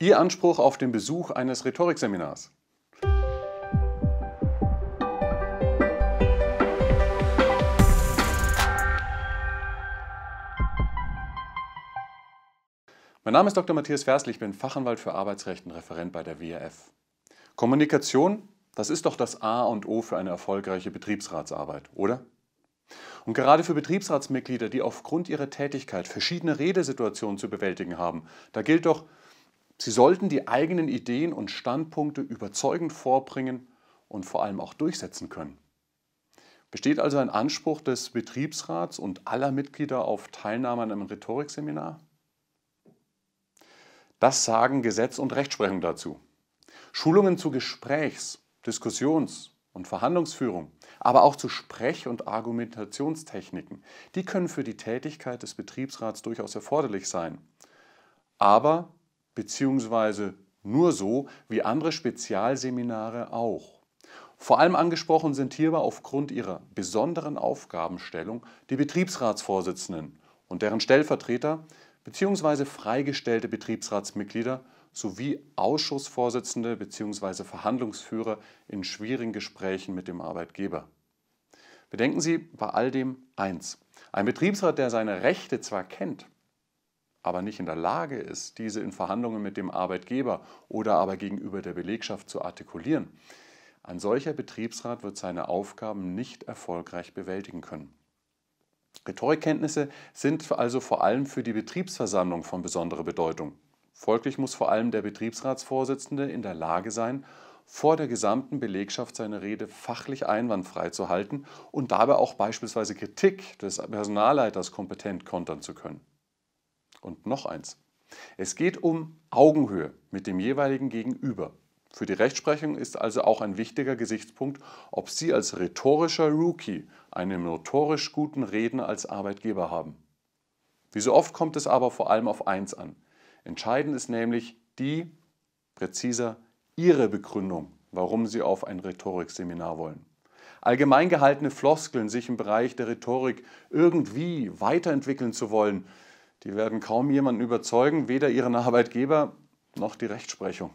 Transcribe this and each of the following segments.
Ihr Anspruch auf den Besuch eines Rhetorikseminars. Mein Name ist Dr. Matthias Versl, ich bin Fachanwalt für Arbeitsrecht und Referent bei der WRF. Kommunikation, das ist doch das A und O für eine erfolgreiche Betriebsratsarbeit, oder? Und gerade für Betriebsratsmitglieder, die aufgrund ihrer Tätigkeit verschiedene Redesituationen zu bewältigen haben, da gilt doch, Sie sollten die eigenen Ideen und Standpunkte überzeugend vorbringen und vor allem auch durchsetzen können. Besteht also ein Anspruch des Betriebsrats und aller Mitglieder auf Teilnahme an einem Rhetorikseminar? Das sagen Gesetz und Rechtsprechung dazu. Schulungen zu Gesprächs-, Diskussions- und Verhandlungsführung, aber auch zu Sprech- und Argumentationstechniken, die können für die Tätigkeit des Betriebsrats durchaus erforderlich sein. Aber beziehungsweise nur so wie andere Spezialseminare auch. Vor allem angesprochen sind hierbei aufgrund ihrer besonderen Aufgabenstellung die Betriebsratsvorsitzenden und deren Stellvertreter beziehungsweise freigestellte Betriebsratsmitglieder sowie Ausschussvorsitzende beziehungsweise Verhandlungsführer in schwierigen Gesprächen mit dem Arbeitgeber. Bedenken Sie bei all dem eins. Ein Betriebsrat, der seine Rechte zwar kennt, aber nicht in der Lage ist, diese in Verhandlungen mit dem Arbeitgeber oder aber gegenüber der Belegschaft zu artikulieren, ein solcher Betriebsrat wird seine Aufgaben nicht erfolgreich bewältigen können. Rhetorikkenntnisse sind also vor allem für die Betriebsversammlung von besonderer Bedeutung. Folglich muss vor allem der Betriebsratsvorsitzende in der Lage sein, vor der gesamten Belegschaft seine Rede fachlich einwandfrei zu halten und dabei auch beispielsweise Kritik des Personalleiters kompetent kontern zu können und noch eins. Es geht um Augenhöhe mit dem jeweiligen Gegenüber. Für die Rechtsprechung ist also auch ein wichtiger Gesichtspunkt, ob Sie als rhetorischer Rookie einen notorisch guten Redner als Arbeitgeber haben. Wie so oft kommt es aber vor allem auf eins an. Entscheidend ist nämlich die, präziser, Ihre Begründung, warum Sie auf ein Rhetorikseminar wollen. Allgemein gehaltene Floskeln, sich im Bereich der Rhetorik irgendwie weiterentwickeln zu wollen, die werden kaum jemanden überzeugen, weder ihren Arbeitgeber noch die Rechtsprechung.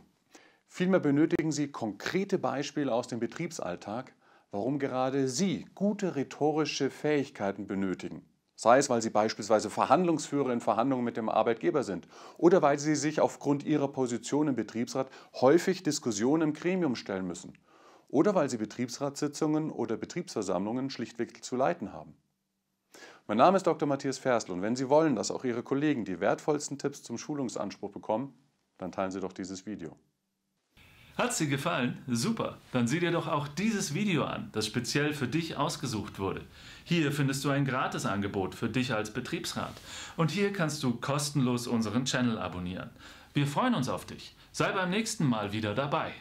Vielmehr benötigen sie konkrete Beispiele aus dem Betriebsalltag, warum gerade sie gute rhetorische Fähigkeiten benötigen. Sei es, weil sie beispielsweise Verhandlungsführer in Verhandlungen mit dem Arbeitgeber sind oder weil sie sich aufgrund ihrer Position im Betriebsrat häufig Diskussionen im Gremium stellen müssen oder weil sie Betriebsratssitzungen oder Betriebsversammlungen schlichtweg zu leiten haben. Mein Name ist Dr. Matthias Ferstl und wenn Sie wollen, dass auch Ihre Kollegen die wertvollsten Tipps zum Schulungsanspruch bekommen, dann teilen Sie doch dieses Video. Hat's dir gefallen? Super! Dann sieh dir doch auch dieses Video an, das speziell für dich ausgesucht wurde. Hier findest du ein gratis Angebot für dich als Betriebsrat. Und hier kannst du kostenlos unseren Channel abonnieren. Wir freuen uns auf dich. Sei beim nächsten Mal wieder dabei.